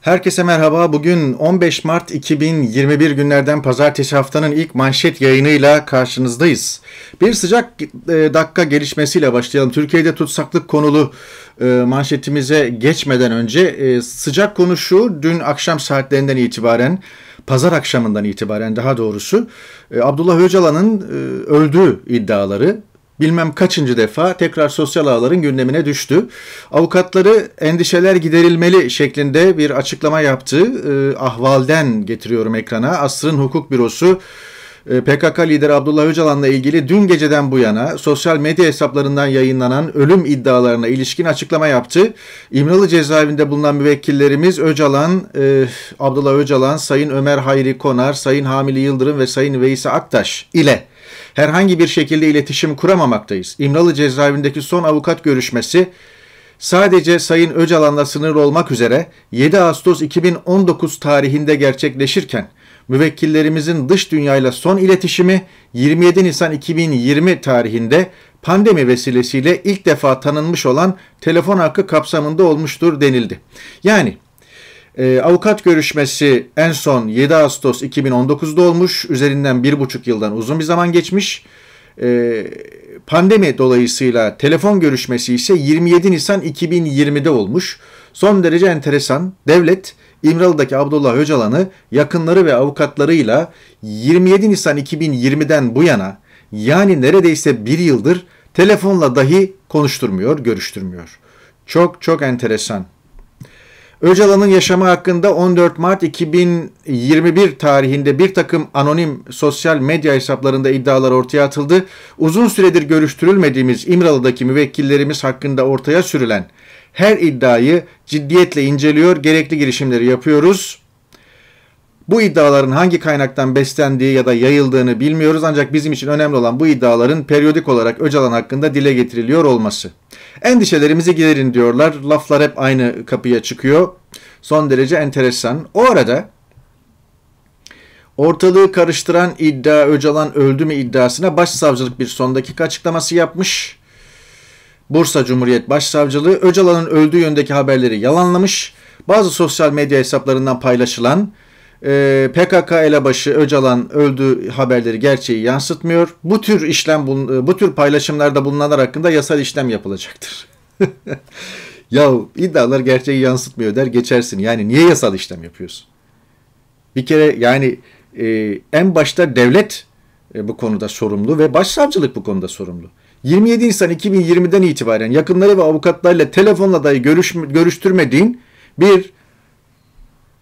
Herkese merhaba. Bugün 15 Mart 2021 günlerden pazartesi haftanın ilk manşet yayınıyla karşınızdayız. Bir sıcak e, dakika gelişmesiyle başlayalım. Türkiye'de tutsaklık konulu e, manşetimize geçmeden önce e, sıcak konu Dün akşam saatlerinden itibaren pazar akşamından itibaren daha doğrusu Abdullah Öcalan'ın öldüğü iddiaları bilmem kaçıncı defa tekrar sosyal ağların gündemine düştü. Avukatları endişeler giderilmeli şeklinde bir açıklama yaptığı e, ee, ahvalden getiriyorum ekrana. Asrın Hukuk Bürosu e, PKK lideri Abdullah Öcalan'la ilgili dün geceden bu yana sosyal medya hesaplarından yayınlanan ölüm iddialarına ilişkin açıklama yaptı. İmralı cezaevinde bulunan müvekkillerimiz Öcalan, e, Abdullah Öcalan, Sayın Ömer Hayri Konar, Sayın Hamili Yıldırım ve Sayın Veysi Aktaş ile herhangi bir şekilde iletişim kuramamaktayız. İmralı cezaevindeki son avukat görüşmesi sadece Sayın Öcalan'la sınır olmak üzere 7 Ağustos 2019 tarihinde gerçekleşirken müvekkillerimizin dış dünyayla son iletişimi 27 Nisan 2020 tarihinde pandemi vesilesiyle ilk defa tanınmış olan telefon hakkı kapsamında olmuştur denildi. Yani e, avukat görüşmesi en son 7 Ağustos 2019'da olmuş. Üzerinden bir buçuk yıldan uzun bir zaman geçmiş. E, pandemi dolayısıyla telefon görüşmesi ise 27 Nisan 2020'de olmuş. Son derece enteresan. Devlet İmralı'daki Abdullah Öcalan'ı yakınları ve avukatlarıyla 27 Nisan 2020'den bu yana yani neredeyse bir yıldır telefonla dahi konuşturmuyor, görüştürmüyor. Çok çok enteresan. Öcalan'ın yaşamı hakkında 14 Mart 2021 tarihinde bir takım anonim sosyal medya hesaplarında iddialar ortaya atıldı. Uzun süredir görüştürülmediğimiz İmralı'daki müvekkillerimiz hakkında ortaya sürülen her iddiayı ciddiyetle inceliyor, gerekli girişimleri yapıyoruz. Bu iddiaların hangi kaynaktan beslendiği ya da yayıldığını bilmiyoruz ancak bizim için önemli olan bu iddiaların periyodik olarak Öcalan hakkında dile getiriliyor olması. Endişelerimizi giderin diyorlar. Laflar hep aynı kapıya çıkıyor. Son derece enteresan. O arada ortalığı karıştıran iddia Öcalan öldü mü iddiasına başsavcılık bir son dakika açıklaması yapmış. Bursa Cumhuriyet Başsavcılığı Öcalan'ın öldüğü yöndeki haberleri yalanlamış. Bazı sosyal medya hesaplarından paylaşılan ee, PKK elebaşı Öcalan öldü haberleri gerçeği yansıtmıyor. Bu tür işlem e, bu tür paylaşımlarda bulunanlar hakkında yasal işlem yapılacaktır. ya iddialar gerçeği yansıtmıyor der geçersin. Yani niye yasal işlem yapıyorsun? Bir kere yani e, en başta devlet e, bu konuda sorumlu ve başsavcılık bu konuda sorumlu. 27 Nisan 2020'den itibaren yakınları ve avukatlarıyla telefonla dahi görüş, görüştürmediğin bir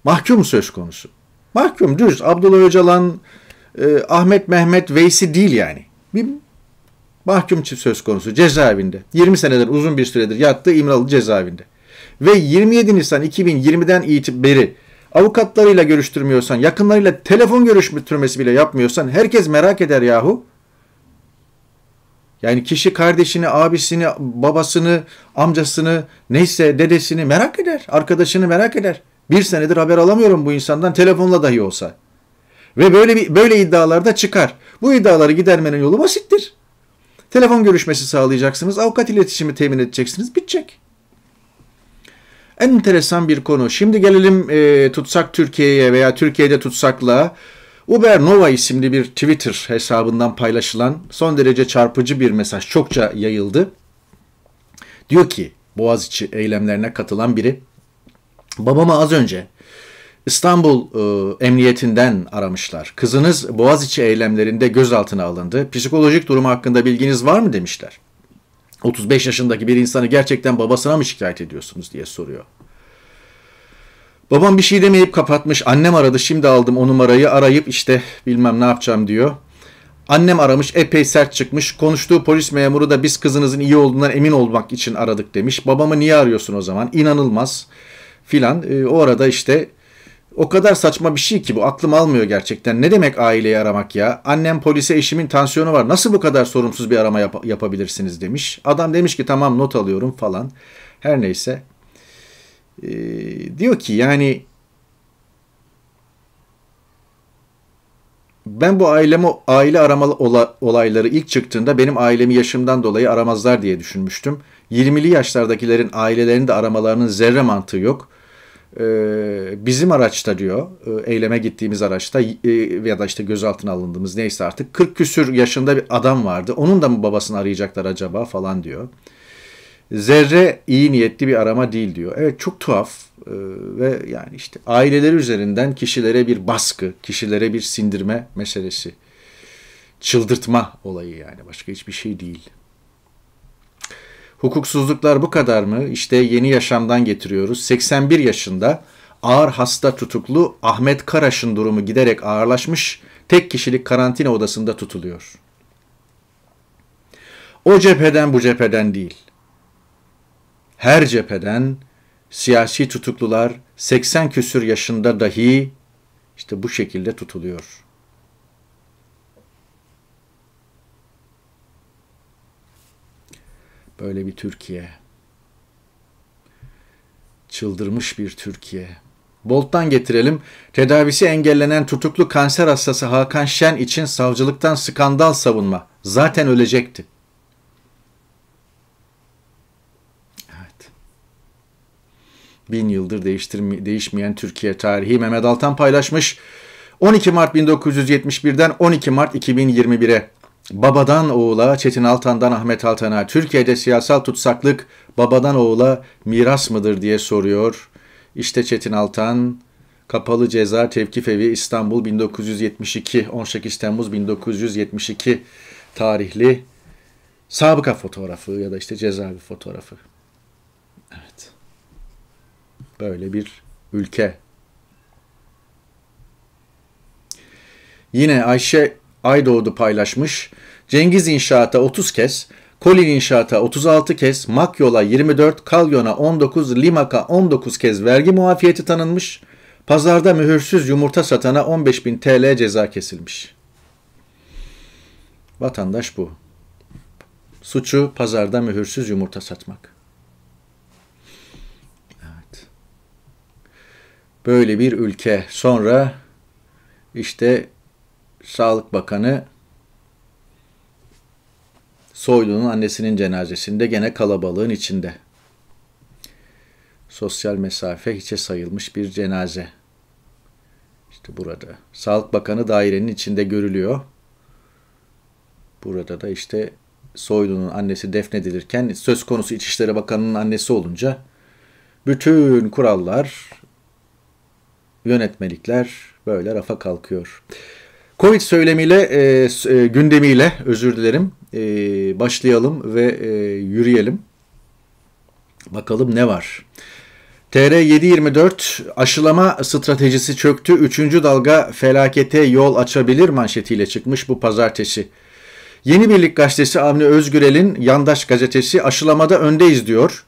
mahkum söz konusu. Mahkum düz. Abdullah Öcalan, e, Ahmet Mehmet Veysi değil yani. Bir mahkum söz konusu cezaevinde. 20 senedir uzun bir süredir yattığı İmralı cezaevinde. Ve 27 Nisan 2020'den itibari avukatlarıyla görüştürmüyorsan, yakınlarıyla telefon görüştürmesi bile yapmıyorsan herkes merak eder yahu. Yani kişi kardeşini, abisini, babasını, amcasını, neyse dedesini merak eder. Arkadaşını merak eder. Bir senedir haber alamıyorum bu insandan telefonla dahi olsa. Ve böyle bir, böyle iddialarda çıkar. Bu iddiaları gidermenin yolu basittir. Telefon görüşmesi sağlayacaksınız, avukat iletişimi temin edeceksiniz, bitecek. Enteresan bir konu. Şimdi gelelim e, tutsak Türkiye'ye veya Türkiye'de tutsakla. Uber Nova isimli bir Twitter hesabından paylaşılan son derece çarpıcı bir mesaj çokça yayıldı. Diyor ki Boğaziçi eylemlerine katılan biri Babamı az önce İstanbul e, Emniyetinden aramışlar. Kızınız Boğaziçi eylemlerinde gözaltına alındı. Psikolojik durumu hakkında bilginiz var mı demişler. 35 yaşındaki bir insanı gerçekten babasına mı şikayet ediyorsunuz diye soruyor. Babam bir şey demeyip kapatmış. Annem aradı şimdi aldım o numarayı arayıp işte bilmem ne yapacağım diyor. Annem aramış epey sert çıkmış. Konuştuğu polis memuru da biz kızınızın iyi olduğundan emin olmak için aradık demiş. Babamı niye arıyorsun o zaman? İnanılmaz filan. E, o arada işte o kadar saçma bir şey ki bu aklım almıyor gerçekten. Ne demek aileyi aramak ya? Annem polise eşimin tansiyonu var. Nasıl bu kadar sorumsuz bir arama yap- yapabilirsiniz demiş. Adam demiş ki tamam not alıyorum falan. Her neyse. Ee, diyor ki yani ben bu aileme aile aramalı olayları ilk çıktığında benim ailemi yaşımdan dolayı aramazlar diye düşünmüştüm. 20'li yaşlardakilerin ailelerini de aramalarının zerre mantığı yok. Ee, bizim araçta diyor e, eyleme gittiğimiz araçta e, ya da işte gözaltına alındığımız neyse artık 40 küsür yaşında bir adam vardı. Onun da mı babasını arayacaklar acaba falan diyor. Zerre iyi niyetli bir arama değil diyor. Evet çok tuhaf e, ve yani işte aileler üzerinden kişilere bir baskı, kişilere bir sindirme meselesi. Çıldırtma olayı yani başka hiçbir şey değil. Hukuksuzluklar bu kadar mı? İşte yeni yaşamdan getiriyoruz. 81 yaşında ağır hasta tutuklu Ahmet Karaş'ın durumu giderek ağırlaşmış. Tek kişilik karantina odasında tutuluyor. O cepheden bu cepheden değil. Her cepheden siyasi tutuklular 80 küsür yaşında dahi işte bu şekilde tutuluyor.'' Böyle bir Türkiye. Çıldırmış bir Türkiye. Bolt'tan getirelim. Tedavisi engellenen tutuklu kanser hastası Hakan Şen için savcılıktan skandal savunma. Zaten ölecekti. Evet. Bin yıldır değişmeyen Türkiye tarihi Mehmet Altan paylaşmış. 12 Mart 1971'den 12 Mart 2021'e Babadan oğula, Çetin Altan'dan Ahmet Altan'a, Türkiye'de siyasal tutsaklık babadan oğula miras mıdır diye soruyor. İşte Çetin Altan, Kapalı Ceza Tevkif Evi İstanbul 1972, 18 Temmuz 1972 tarihli sabıka fotoğrafı ya da işte cezaevi fotoğrafı. Evet. Böyle bir ülke. Yine Ayşe Aydoğdu paylaşmış. Cengiz İnşaat'a 30 kez, Kolin İnşaat'a 36 kez, Makyol'a 24, Kalyon'a 19, Limak'a 19 kez vergi muafiyeti tanınmış. Pazarda mühürsüz yumurta satana 15.000 TL ceza kesilmiş. Vatandaş bu. Suçu pazarda mühürsüz yumurta satmak. Evet. Böyle bir ülke. Sonra işte Sağlık Bakanı Soylu'nun annesinin cenazesinde gene kalabalığın içinde. Sosyal mesafe hiçe sayılmış bir cenaze. İşte burada. Sağlık Bakanı dairenin içinde görülüyor. Burada da işte Soylu'nun annesi defnedilirken söz konusu İçişleri Bakanı'nın annesi olunca bütün kurallar, yönetmelikler böyle rafa kalkıyor. Covid söylemiyle e, e, gündemiyle özür dilerim e, başlayalım ve e, yürüyelim. Bakalım ne var. TR724 aşılama stratejisi çöktü. Üçüncü dalga felakete yol açabilir manşetiyle çıkmış bu pazartesi. Yeni Birlik gazetesi Avni Özgürel'in yandaş gazetesi aşılamada öndeyiz diyor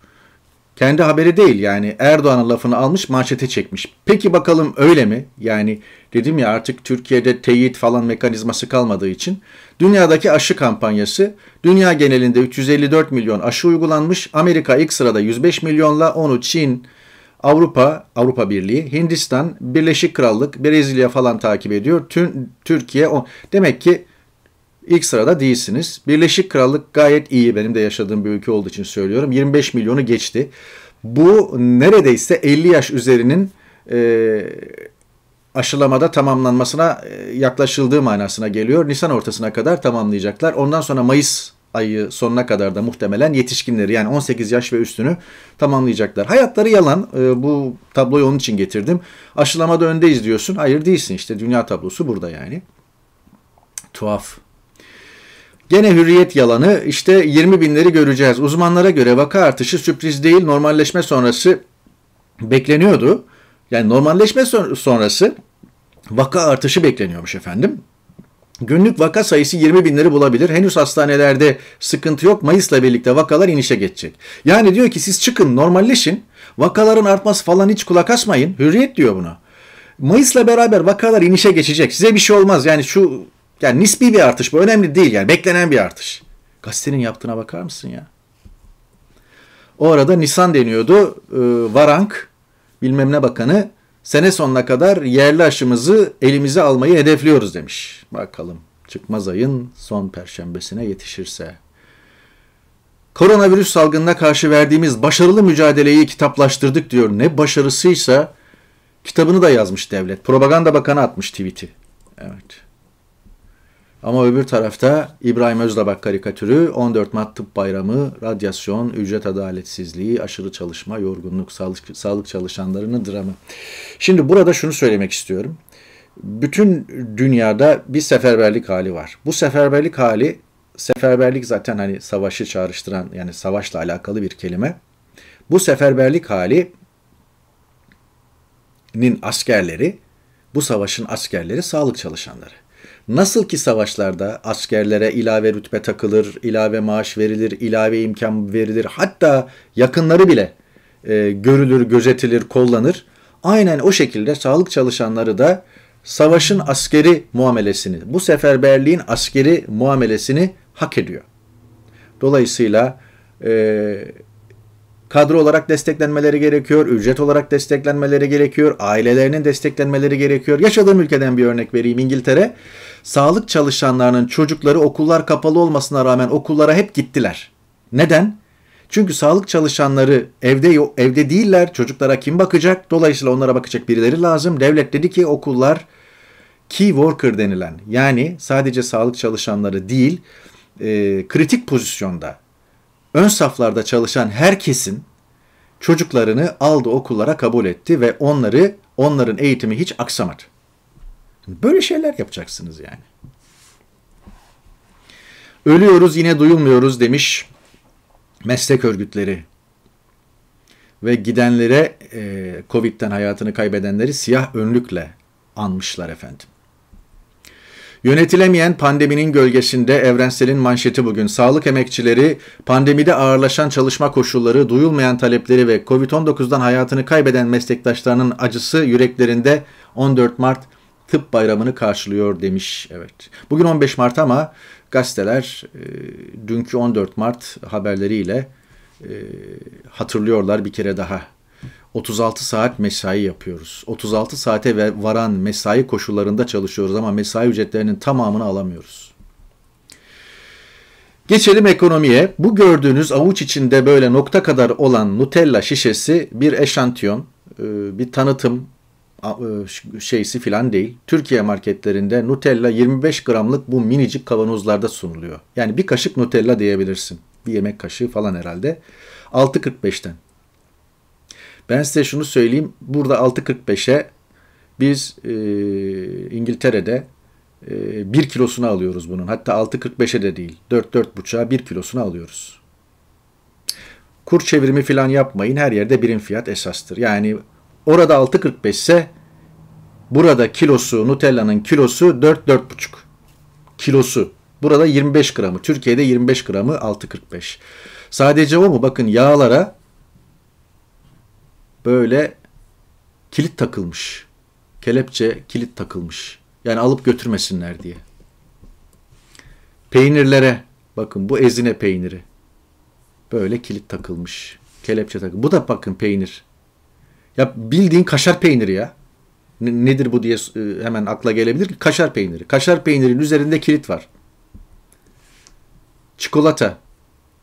kendi haberi değil yani Erdoğan'ın lafını almış manşete çekmiş. Peki bakalım öyle mi? Yani dedim ya artık Türkiye'de teyit falan mekanizması kalmadığı için dünyadaki aşı kampanyası dünya genelinde 354 milyon aşı uygulanmış. Amerika ilk sırada 105 milyonla onu Çin, Avrupa, Avrupa Birliği, Hindistan, Birleşik Krallık, Brezilya falan takip ediyor. Tüm Türkiye o. Demek ki İlk sırada değilsiniz. Birleşik Krallık gayet iyi. Benim de yaşadığım bir ülke olduğu için söylüyorum. 25 milyonu geçti. Bu neredeyse 50 yaş üzerinin e, aşılamada tamamlanmasına e, yaklaşıldığı manasına geliyor. Nisan ortasına kadar tamamlayacaklar. Ondan sonra Mayıs ayı sonuna kadar da muhtemelen yetişkinleri yani 18 yaş ve üstünü tamamlayacaklar. Hayatları yalan. E, bu tabloyu onun için getirdim. Aşılamada öndeyiz diyorsun. Hayır değilsin işte dünya tablosu burada yani. Tuhaf Gene hürriyet yalanı işte 20 binleri göreceğiz. Uzmanlara göre vaka artışı sürpriz değil normalleşme sonrası bekleniyordu. Yani normalleşme sonrası vaka artışı bekleniyormuş efendim. Günlük vaka sayısı 20 binleri bulabilir. Henüz hastanelerde sıkıntı yok. Mayıs'la birlikte vakalar inişe geçecek. Yani diyor ki siz çıkın normalleşin. Vakaların artması falan hiç kulak asmayın. Hürriyet diyor buna. Mayıs'la beraber vakalar inişe geçecek. Size bir şey olmaz. Yani şu yani nispi bir artış bu önemli değil yani beklenen bir artış. Gazetenin yaptığına bakar mısın ya? O arada Nisan deniyordu. Ee, Varank bilmem ne bakanı sene sonuna kadar yerli aşımızı elimize almayı hedefliyoruz demiş. Bakalım çıkmaz ayın son perşembesine yetişirse. Koronavirüs salgınına karşı verdiğimiz başarılı mücadeleyi kitaplaştırdık diyor. Ne başarısıysa kitabını da yazmış devlet. Propaganda Bakanı atmış tweet'i. Evet. Ama öbür tarafta İbrahim Özlabak karikatürü, 14 Mart Tıp Bayramı, radyasyon, ücret adaletsizliği, aşırı çalışma, yorgunluk, sağlık, sağlık çalışanlarının dramı. Şimdi burada şunu söylemek istiyorum. Bütün dünyada bir seferberlik hali var. Bu seferberlik hali, seferberlik zaten hani savaşı çağrıştıran yani savaşla alakalı bir kelime. Bu seferberlik halinin askerleri, bu savaşın askerleri sağlık çalışanları. Nasıl ki savaşlarda askerlere ilave rütbe takılır, ilave maaş verilir, ilave imkan verilir. Hatta yakınları bile e, görülür, gözetilir, kollanır. Aynen o şekilde sağlık çalışanları da savaşın askeri muamelesini, bu seferberliğin askeri muamelesini hak ediyor. Dolayısıyla e, kadro olarak desteklenmeleri gerekiyor, ücret olarak desteklenmeleri gerekiyor, ailelerinin desteklenmeleri gerekiyor. Yaşadığım ülkeden bir örnek vereyim İngiltere sağlık çalışanlarının çocukları okullar kapalı olmasına rağmen okullara hep gittiler. Neden? Çünkü sağlık çalışanları evde evde değiller. Çocuklara kim bakacak? Dolayısıyla onlara bakacak birileri lazım. Devlet dedi ki okullar key worker denilen yani sadece sağlık çalışanları değil e, kritik pozisyonda ön saflarda çalışan herkesin çocuklarını aldı okullara kabul etti ve onları onların eğitimi hiç aksamadı. Hani böyle şeyler yapacaksınız yani. Ölüyoruz yine duyulmuyoruz demiş meslek örgütleri ve gidenlere e, Covid'den hayatını kaybedenleri siyah önlükle anmışlar efendim. Yönetilemeyen pandeminin gölgesinde Evrensel'in manşeti bugün. Sağlık emekçileri pandemide ağırlaşan çalışma koşulları, duyulmayan talepleri ve Covid-19'dan hayatını kaybeden meslektaşlarının acısı yüreklerinde 14 Mart tıp bayramını karşılıyor demiş. Evet. Bugün 15 Mart ama gazeteler e, dünkü 14 Mart haberleriyle e, hatırlıyorlar bir kere daha. 36 saat mesai yapıyoruz. 36 saate ve varan mesai koşullarında çalışıyoruz ama mesai ücretlerinin tamamını alamıyoruz. Geçelim ekonomiye. Bu gördüğünüz avuç içinde böyle nokta kadar olan Nutella şişesi bir eşantiyon, e, bir tanıtım e, şeysi filan değil. Türkiye marketlerinde Nutella 25 gramlık bu minicik kavanozlarda sunuluyor. Yani bir kaşık Nutella diyebilirsin. Bir yemek kaşığı falan herhalde. 6.45'ten. Ben size şunu söyleyeyim. Burada 6.45'e biz e, İngiltere'de e, 1 kilosunu alıyoruz bunun. Hatta 6.45'e de değil. 4-4.5'a 1 kilosunu alıyoruz. Kur çevirimi falan yapmayın. Her yerde birim fiyat esastır. Yani Orada 6.45 ise burada kilosu Nutella'nın kilosu 4-4.5 kilosu. Burada 25 gramı. Türkiye'de 25 gramı 6.45. Sadece o mu? Bakın yağlara böyle kilit takılmış. Kelepçe kilit takılmış. Yani alıp götürmesinler diye. Peynirlere bakın bu ezine peyniri. Böyle kilit takılmış. Kelepçe takılmış. Bu da bakın peynir. Ya bildiğin kaşar peyniri ya. nedir bu diye e, hemen akla gelebilir. Kaşar peyniri. Kaşar peynirinin üzerinde kilit var. Çikolata.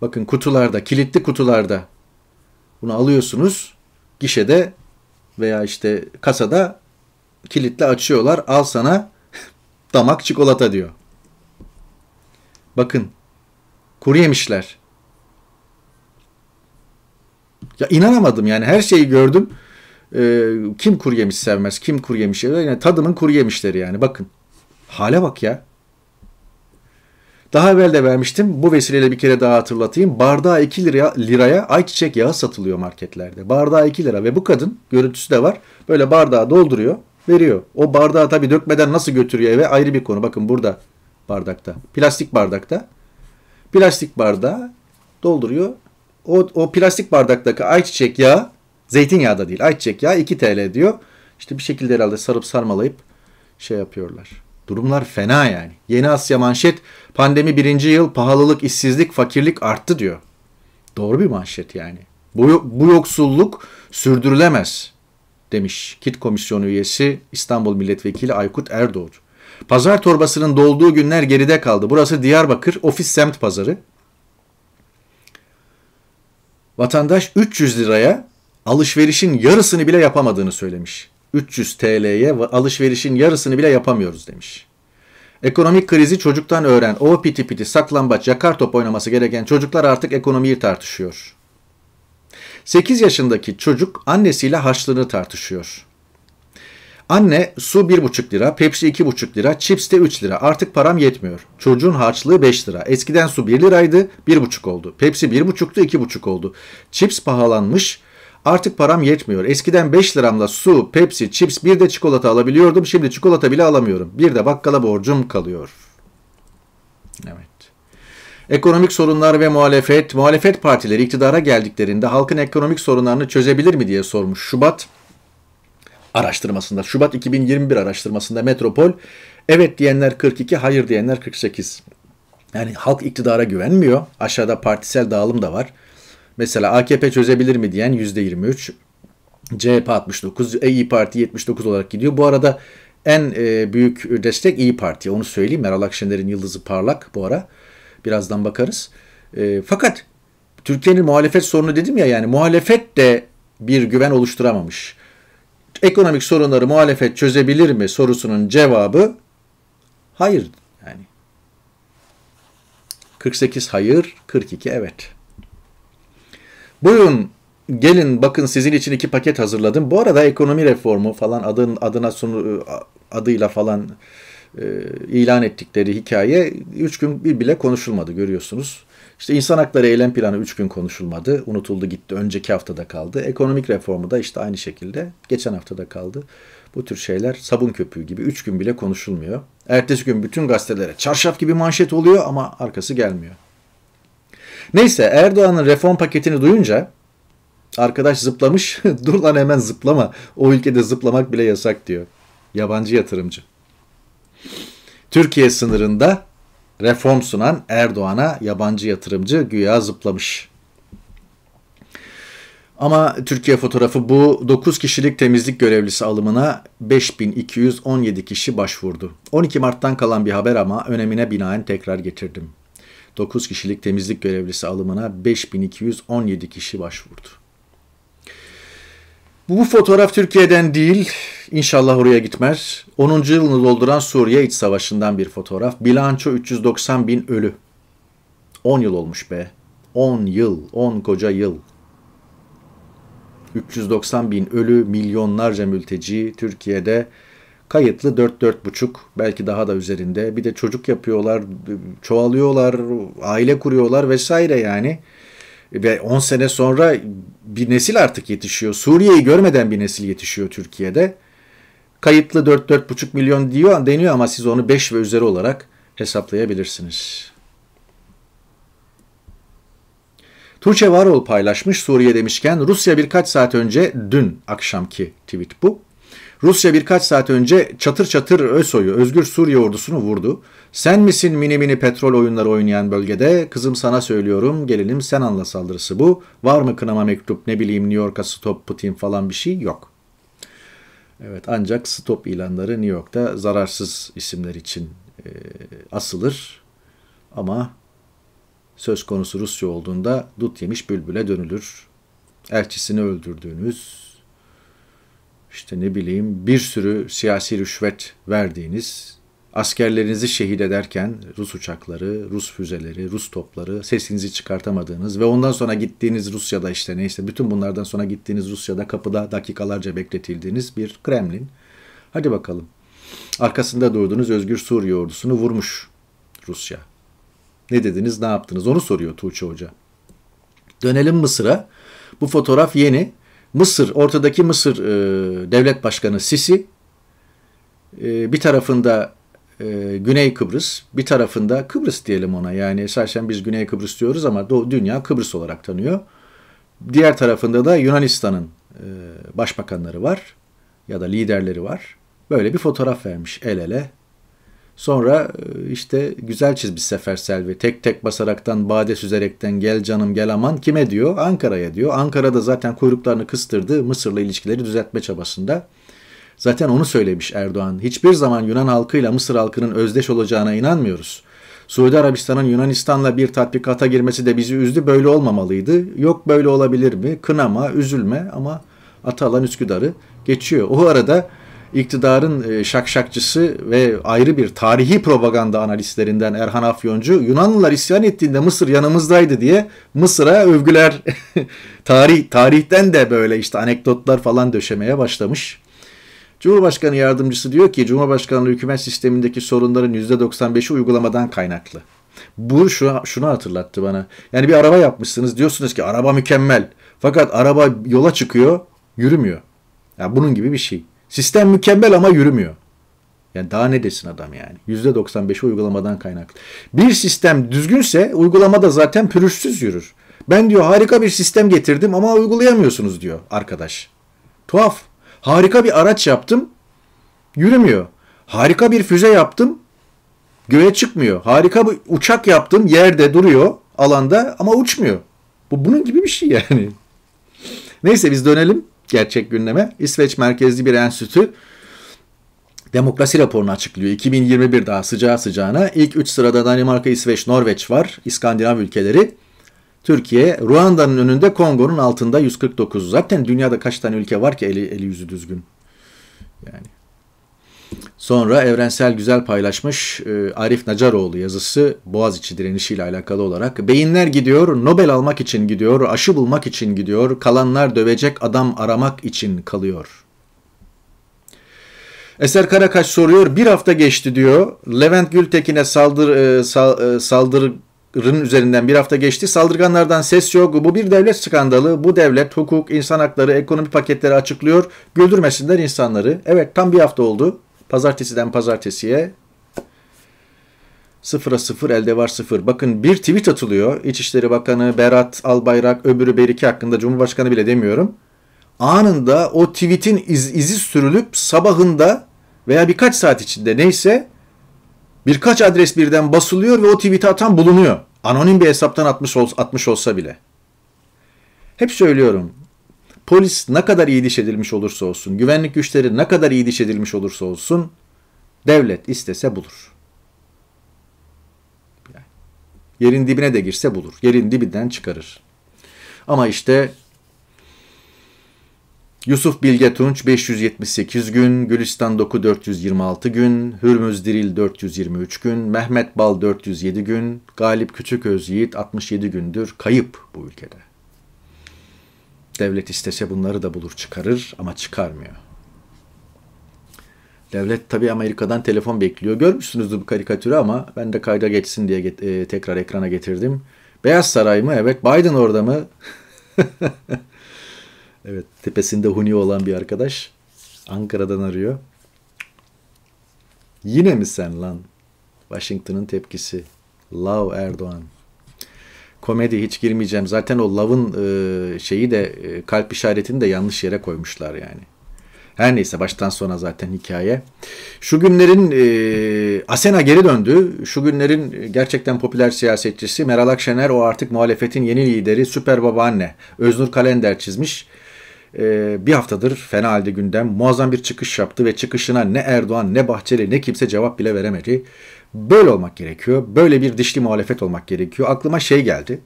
Bakın kutularda, kilitli kutularda. Bunu alıyorsunuz. Gişede veya işte kasada kilitle açıyorlar. Al sana damak çikolata diyor. Bakın kuru yemişler. Ya inanamadım yani her şeyi gördüm. E, kim kuru yemiş sevmez? Kim kuru yemiş? Yani tadımın kuru yemişleri yani bakın. Hale bak ya. Daha evvel de vermiştim. Bu vesileyle bir kere daha hatırlatayım. Bardağı 2 liraya, liraya ayçiçek yağı satılıyor marketlerde. Bardağı 2 lira ve bu kadın görüntüsü de var. Böyle bardağı dolduruyor veriyor. O bardağı tabi dökmeden nasıl götürüyor eve ayrı bir konu. Bakın burada bardakta. Plastik bardakta. Plastik bardağı dolduruyor. O, o plastik bardaktaki ayçiçek yağı Zeytinyağı da değil. Ayçiçek yağı 2 TL diyor. İşte bir şekilde herhalde sarıp sarmalayıp şey yapıyorlar. Durumlar fena yani. Yeni Asya manşet pandemi birinci yıl pahalılık, işsizlik, fakirlik arttı diyor. Doğru bir manşet yani. Bu, bu yoksulluk sürdürülemez demiş Kit komisyonu üyesi İstanbul Milletvekili Aykut Erdoğdu. Pazar torbasının dolduğu günler geride kaldı. Burası Diyarbakır ofis semt pazarı. Vatandaş 300 liraya alışverişin yarısını bile yapamadığını söylemiş. 300 TL'ye alışverişin yarısını bile yapamıyoruz demiş. Ekonomik krizi çocuktan öğren. O piti piti saklambaç yakar top oynaması gereken çocuklar artık ekonomiyi tartışıyor. 8 yaşındaki çocuk annesiyle harçlığını tartışıyor. Anne su 1,5 lira, Pepsi 2,5 lira, chips de 3 lira. Artık param yetmiyor. Çocuğun harçlığı 5 lira. Eskiden su 1 liraydı, 1,5 oldu. Pepsi 1,5'tu, 2,5 oldu. Chips pahalanmış, Artık param yetmiyor. Eskiden 5 liramla su, Pepsi, chips bir de çikolata alabiliyordum. Şimdi çikolata bile alamıyorum. Bir de bakkala borcum kalıyor. Evet. Ekonomik sorunlar ve muhalefet. Muhalefet partileri iktidara geldiklerinde halkın ekonomik sorunlarını çözebilir mi diye sormuş Şubat araştırmasında. Şubat 2021 araştırmasında Metropol evet diyenler 42, hayır diyenler 48. Yani halk iktidara güvenmiyor. Aşağıda partisel dağılım da var. Mesela AKP çözebilir mi diyen %23. CHP 69, İyi Parti 79 olarak gidiyor. Bu arada en e, büyük destek İyi Parti. Onu söyleyeyim. Meral Akşener'in yıldızı parlak bu ara. Birazdan bakarız. E, fakat Türkiye'nin muhalefet sorunu dedim ya yani muhalefet de bir güven oluşturamamış. Ekonomik sorunları muhalefet çözebilir mi sorusunun cevabı hayır yani. 48 hayır, 42 evet. Buyurun gelin bakın sizin için iki paket hazırladım. Bu arada ekonomi reformu falan adın adına sunu, adıyla falan e, ilan ettikleri hikaye 3 gün bir bile konuşulmadı görüyorsunuz. İşte insan hakları eylem planı 3 gün konuşulmadı. Unutuldu gitti. Önceki haftada kaldı. Ekonomik reformu da işte aynı şekilde geçen haftada kaldı. Bu tür şeyler sabun köpüğü gibi 3 gün bile konuşulmuyor. Ertesi gün bütün gazetelere çarşaf gibi manşet oluyor ama arkası gelmiyor. Neyse Erdoğan'ın reform paketini duyunca arkadaş zıplamış dur lan hemen zıplama o ülkede zıplamak bile yasak diyor. Yabancı yatırımcı. Türkiye sınırında reform sunan Erdoğan'a yabancı yatırımcı güya zıplamış. Ama Türkiye fotoğrafı bu 9 kişilik temizlik görevlisi alımına 5217 kişi başvurdu. 12 Mart'tan kalan bir haber ama önemine binaen tekrar getirdim. 9 kişilik temizlik görevlisi alımına 5217 kişi başvurdu. Bu fotoğraf Türkiye'den değil, İnşallah oraya gitmez. 10. yılını dolduran Suriye İç Savaşı'ndan bir fotoğraf. Bilanço 390 bin ölü. 10 yıl olmuş be. 10 yıl, 10 koca yıl. 390 bin ölü, milyonlarca mülteci Türkiye'de Kayıtlı 4 buçuk belki daha da üzerinde. Bir de çocuk yapıyorlar, çoğalıyorlar, aile kuruyorlar vesaire yani. Ve 10 sene sonra bir nesil artık yetişiyor. Suriye'yi görmeden bir nesil yetişiyor Türkiye'de. Kayıtlı 4-4,5 milyon diyor, deniyor ama siz onu 5 ve üzeri olarak hesaplayabilirsiniz. Tuğçe Varol paylaşmış Suriye demişken Rusya birkaç saat önce dün akşamki tweet bu. Rusya birkaç saat önce çatır çatır ÖSO'yu, Özgür Suriye ordusunu vurdu. Sen misin mini mini petrol oyunları oynayan bölgede? Kızım sana söylüyorum, gelinim sen anla saldırısı bu. Var mı kınama mektup, ne bileyim New York'a stop Putin falan bir şey yok. Evet ancak stop ilanları New York'ta zararsız isimler için e, asılır. Ama söz konusu Rusya olduğunda dut yemiş bülbüle dönülür. Elçisini öldürdüğünüz, işte ne bileyim bir sürü siyasi rüşvet verdiğiniz, askerlerinizi şehit ederken Rus uçakları, Rus füzeleri, Rus topları sesinizi çıkartamadığınız ve ondan sonra gittiğiniz Rusya'da işte neyse bütün bunlardan sonra gittiğiniz Rusya'da kapıda dakikalarca bekletildiğiniz bir Kremlin. Hadi bakalım. Arkasında durduğunuz Özgür Suriye ordusunu vurmuş Rusya. Ne dediniz, ne yaptınız? Onu soruyor Tuğçe Hoca. Dönelim Mısır'a. Bu fotoğraf yeni. Mısır, ortadaki Mısır e, devlet başkanı Sisi, e, bir tarafında e, Güney Kıbrıs, bir tarafında Kıbrıs diyelim ona. Yani esasen biz Güney Kıbrıs diyoruz ama dünya Kıbrıs olarak tanıyor. Diğer tarafında da Yunanistan'ın e, başbakanları var ya da liderleri var. Böyle bir fotoğraf vermiş el ele Sonra e, işte güzel çiz bir Sefer Selvi. Tek tek basaraktan, bade süzerekten gel canım gel aman kime diyor? Ankara'ya diyor. Ankara'da zaten kuyruklarını kıstırdı Mısır'la ilişkileri düzeltme çabasında. Zaten onu söylemiş Erdoğan. Hiçbir zaman Yunan halkıyla Mısır halkının özdeş olacağına inanmıyoruz. Suudi Arabistan'ın Yunanistan'la bir tatbikata girmesi de bizi üzdü. Böyle olmamalıydı. Yok böyle olabilir mi? Kınama, üzülme ama Atalan Üsküdar'ı geçiyor. O arada iktidarın e, şakşakçısı ve ayrı bir tarihi propaganda analistlerinden Erhan Afyoncu Yunanlılar isyan ettiğinde Mısır yanımızdaydı diye Mısır'a övgüler tarih tarihten de böyle işte anekdotlar falan döşemeye başlamış. Cumhurbaşkanı yardımcısı diyor ki Cumhurbaşkanlığı hükümet sistemindeki sorunların %95'i uygulamadan kaynaklı. Bu şuna, şunu hatırlattı bana. Yani bir araba yapmışsınız diyorsunuz ki araba mükemmel. Fakat araba yola çıkıyor yürümüyor. Ya yani bunun gibi bir şey. Sistem mükemmel ama yürümüyor. Yani daha ne desin adam yani. %95'i uygulamadan kaynaklı. Bir sistem düzgünse uygulama da zaten pürüzsüz yürür. Ben diyor harika bir sistem getirdim ama uygulayamıyorsunuz diyor arkadaş. Tuhaf. Harika bir araç yaptım. Yürümüyor. Harika bir füze yaptım. Göğe çıkmıyor. Harika bir uçak yaptım. Yerde duruyor alanda ama uçmuyor. Bu bunun gibi bir şey yani. Neyse biz dönelim gerçek gündeme. İsveç merkezli bir enstitü demokrasi raporunu açıklıyor. 2021 daha sıcağı sıcağına. ilk 3 sırada Danimarka, İsveç, Norveç var. İskandinav ülkeleri. Türkiye, Ruanda'nın önünde Kongo'nun altında 149. Zaten dünyada kaç tane ülke var ki eli, eli yüzü düzgün. Yani Sonra Evrensel Güzel paylaşmış e, Arif Nacaroğlu yazısı Boğaziçi ile alakalı olarak. Beyinler gidiyor, Nobel almak için gidiyor, aşı bulmak için gidiyor, kalanlar dövecek adam aramak için kalıyor. Eser Karakaş soruyor, bir hafta geçti diyor. Levent Gültekin'e saldır, e, sal, e, saldırın üzerinden bir hafta geçti. Saldırganlardan ses yok. Bu bir devlet skandalı. Bu devlet hukuk, insan hakları, ekonomi paketleri açıklıyor. Güldürmesinler insanları. Evet tam bir hafta oldu. Pazartesiden pazartesiye sıfıra sıfır elde var sıfır. Bakın bir tweet atılıyor. İçişleri Bakanı Berat Albayrak öbürü Beriki hakkında Cumhurbaşkanı bile demiyorum. Anında o tweetin iz, izi sürülüp sabahında veya birkaç saat içinde neyse birkaç adres birden basılıyor ve o tweet'i atan bulunuyor. Anonim bir hesaptan atmış, ol, atmış olsa bile. Hep söylüyorum polis ne kadar iyi diş edilmiş olursa olsun, güvenlik güçleri ne kadar iyi diş edilmiş olursa olsun devlet istese bulur. yerin dibine de girse bulur. Yerin dibinden çıkarır. Ama işte Yusuf Bilge Tunç 578 gün, Gülistan Doku 426 gün, Hürmüz Diril 423 gün, Mehmet Bal 407 gün, Galip Küçük Özyiğit 67 gündür kayıp bu ülkede. Devlet istese bunları da bulur çıkarır ama çıkarmıyor. Devlet tabii Amerika'dan telefon bekliyor. Görmüşsünüzdür bu karikatürü ama ben de kayda geçsin diye get- e, tekrar ekrana getirdim. Beyaz Saray mı? Evet. Biden orada mı? evet. Tepesinde huni olan bir arkadaş. Ankara'dan arıyor. Yine mi sen lan? Washington'ın tepkisi. Love Erdoğan komedi hiç girmeyeceğim. Zaten o Love'ın e, şeyi de e, kalp işaretini de yanlış yere koymuşlar yani. Her neyse baştan sona zaten hikaye. Şu günlerin e, Asena geri döndü. Şu günlerin e, gerçekten popüler siyasetçisi Meral Akşener o artık muhalefetin yeni lideri süper babaanne Öznur Kalender çizmiş. E, bir haftadır fena halde gündem muazzam bir çıkış yaptı ve çıkışına ne Erdoğan ne Bahçeli ne kimse cevap bile veremedi. Böyle olmak gerekiyor. Böyle bir dişli muhalefet olmak gerekiyor. Aklıma şey geldi.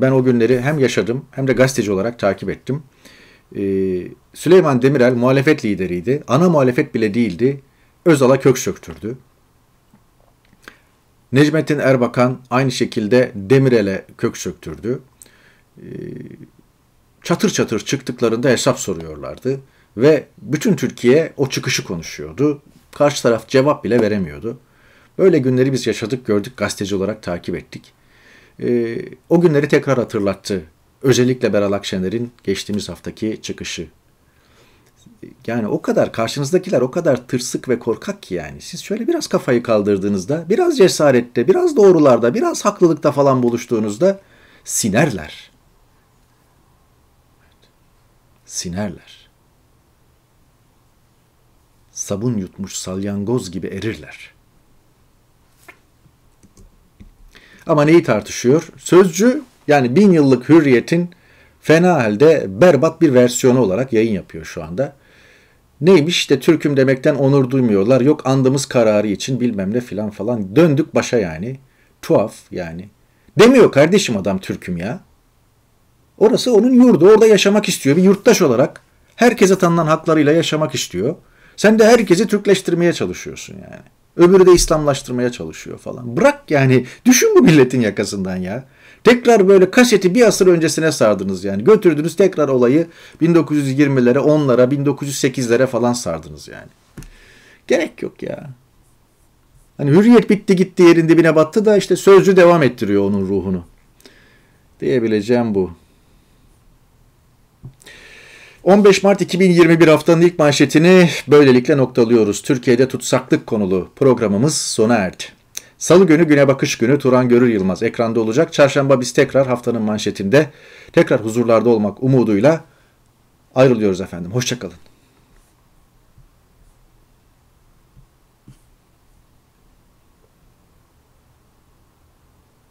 Ben o günleri hem yaşadım hem de gazeteci olarak takip ettim. Ee, Süleyman Demirel muhalefet lideriydi. Ana muhalefet bile değildi. Özal'a kök söktürdü. Necmettin Erbakan aynı şekilde Demirel'e kök söktürdü. Ee, çatır çatır çıktıklarında hesap soruyorlardı. Ve bütün Türkiye o çıkışı konuşuyordu. Karşı taraf cevap bile veremiyordu. Öyle günleri biz yaşadık, gördük, gazeteci olarak takip ettik. E, o günleri tekrar hatırlattı. Özellikle Beral Akşener'in geçtiğimiz haftaki çıkışı. Yani o kadar karşınızdakiler o kadar tırsık ve korkak ki yani. Siz şöyle biraz kafayı kaldırdığınızda, biraz cesarette, biraz doğrularda, biraz haklılıkta falan buluştuğunuzda sinerler. Sinerler. Sabun yutmuş salyangoz gibi erirler.'' Ama neyi tartışıyor? Sözcü yani bin yıllık hürriyetin fena halde berbat bir versiyonu olarak yayın yapıyor şu anda. Neymiş işte Türk'üm demekten onur duymuyorlar. Yok andığımız kararı için bilmem ne filan falan. Döndük başa yani. Tuhaf yani. Demiyor kardeşim adam Türk'üm ya. Orası onun yurdu. Orada yaşamak istiyor. Bir yurttaş olarak herkese tanınan haklarıyla yaşamak istiyor. Sen de herkesi Türkleştirmeye çalışıyorsun yani. Öbürü de İslamlaştırmaya çalışıyor falan. Bırak yani düşün bu milletin yakasından ya. Tekrar böyle kaseti bir asır öncesine sardınız yani. Götürdünüz tekrar olayı 1920'lere, 10'lara, 1908'lere falan sardınız yani. Gerek yok ya. Hani hürriyet bitti gitti yerin dibine battı da işte sözcü devam ettiriyor onun ruhunu. Diyebileceğim bu. 15 Mart 2021 haftanın ilk manşetini böylelikle noktalıyoruz. Türkiye'de tutsaklık konulu programımız sona erdi. Salı günü Güne Bakış günü Turan Görür Yılmaz ekranda olacak. Çarşamba biz tekrar haftanın manşetinde tekrar huzurlarda olmak umuduyla ayrılıyoruz efendim. Hoşçakalın.